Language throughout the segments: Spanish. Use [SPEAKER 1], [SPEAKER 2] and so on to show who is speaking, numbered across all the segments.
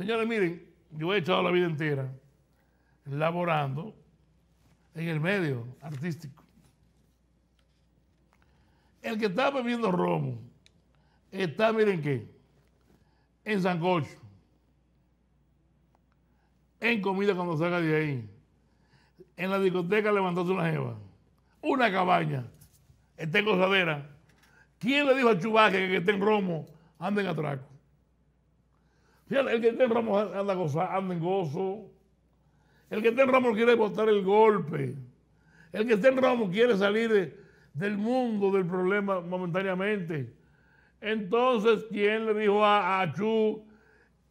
[SPEAKER 1] Señores, miren, yo he echado la vida entera laborando en el medio artístico. El que está bebiendo romo está, miren qué, en sancocho, en comida cuando salga de ahí, en la discoteca levantándose una jeva, una cabaña, está en gozadera. ¿Quién le dijo a Chubaque que, que esté en romo, anden atraco? el que está en Ramos anda, en gozo. El que está en Ramos quiere botar el golpe. El que está en Ramos quiere salir del mundo del problema momentáneamente. Entonces, ¿quién le dijo a,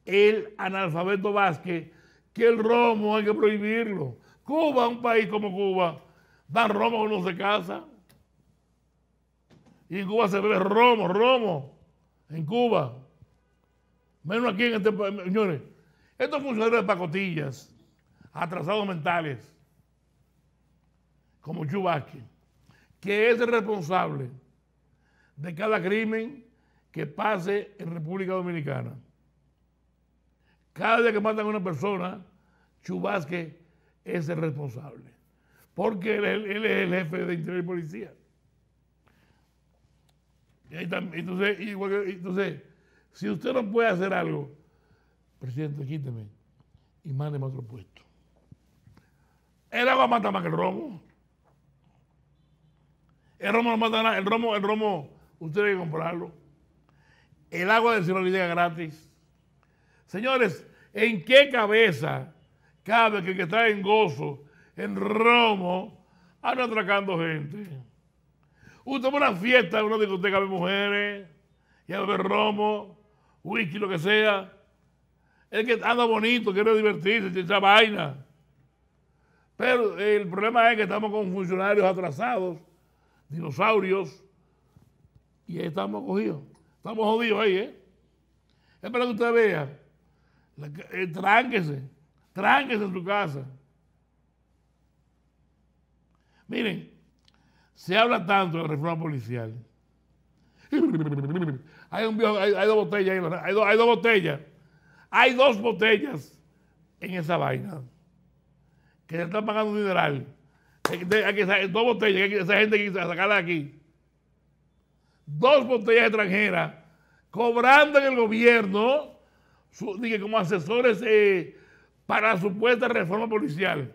[SPEAKER 1] el analfabeto Vázquez, que el romo hay que prohibirlo? Cuba, un país como Cuba, da romo cuando se casa. Y en Cuba se bebe romo, romo, en Cuba. Menos aquí en este señores. Estos funcionarios de pacotillas, atrasados mentales, como Chubasque, que es el responsable de cada crimen que pase en República Dominicana. Cada día que matan a una persona, Chubasque es el responsable. Porque él, es el jefe de interior y policía. Y ahí también, entonces, igual entonces, si usted no puede hacer algo, presidente, quíteme y mándeme otro puesto. El agua mata más que el romo. El romo no mata nada. El romo, el romo, usted debe comprarlo. El agua de cielo llega gratis. Señores, ¿en qué cabeza cabe que el que está en gozo, en romo, anda atracando gente? Usted va una fiesta, una discoteca de mujeres, y a ver romo whisky, lo que sea. Es que anda bonito, quiere divertirse, esa vaina. Pero el problema es que estamos con funcionarios atrasados, dinosaurios, y ahí estamos cogidos. Estamos jodidos ahí, ¿eh? Es para que usted vea. Eh, tránquese, tránquese en su casa. Miren, se habla tanto de reforma policial. Hay, un hay, dos botellas hay, hay dos botellas. Hay dos botellas en esa vaina que se están pagando un mineral. Hay dos botellas, esa gente que sacarla de aquí. Dos botellas extranjeras cobrando en el gobierno como asesores eh, para la supuesta reforma policial.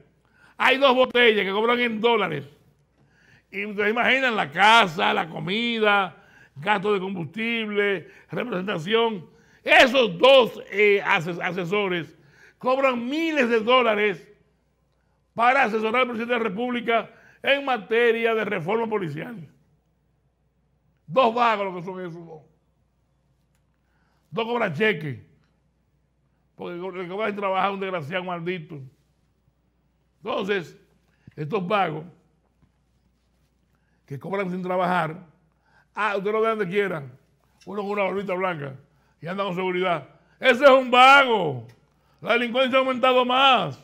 [SPEAKER 1] Hay dos botellas que cobran en dólares. Y ustedes imaginan la casa, la comida, gasto de combustible, representación. Esos dos eh, asesores cobran miles de dólares para asesorar al presidente de la República en materia de reforma policial. Dos vagos lo que son esos dos. Dos cobran cheques. Porque el que va a trabajar un desgraciado maldito. Entonces, estos vagos que cobran sin trabajar, Ah, usted lo ve donde quiera. Uno con una barbita blanca y anda con seguridad. Ese es un vago. La delincuencia ha aumentado más.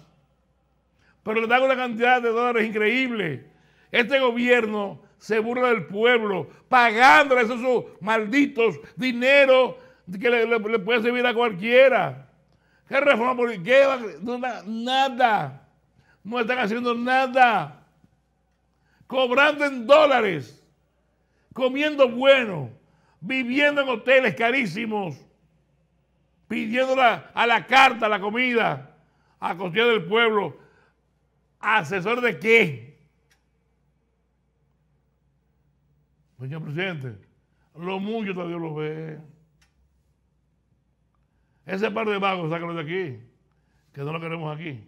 [SPEAKER 1] Pero le dan una cantidad de dólares increíble. Este gobierno se burla del pueblo, pagando esos malditos dinero que le, puede servir a cualquiera. ¿Qué reforma política? nada. No están haciendo nada. Cobrando en dólares comiendo bueno, viviendo en hoteles carísimos, pidiendo a la carta la comida, a costilla del pueblo. ¿Asesor de qué? Señor presidente, lo mucho todavía lo ve. Ese par de vagos, sácalo de aquí, que no lo queremos aquí.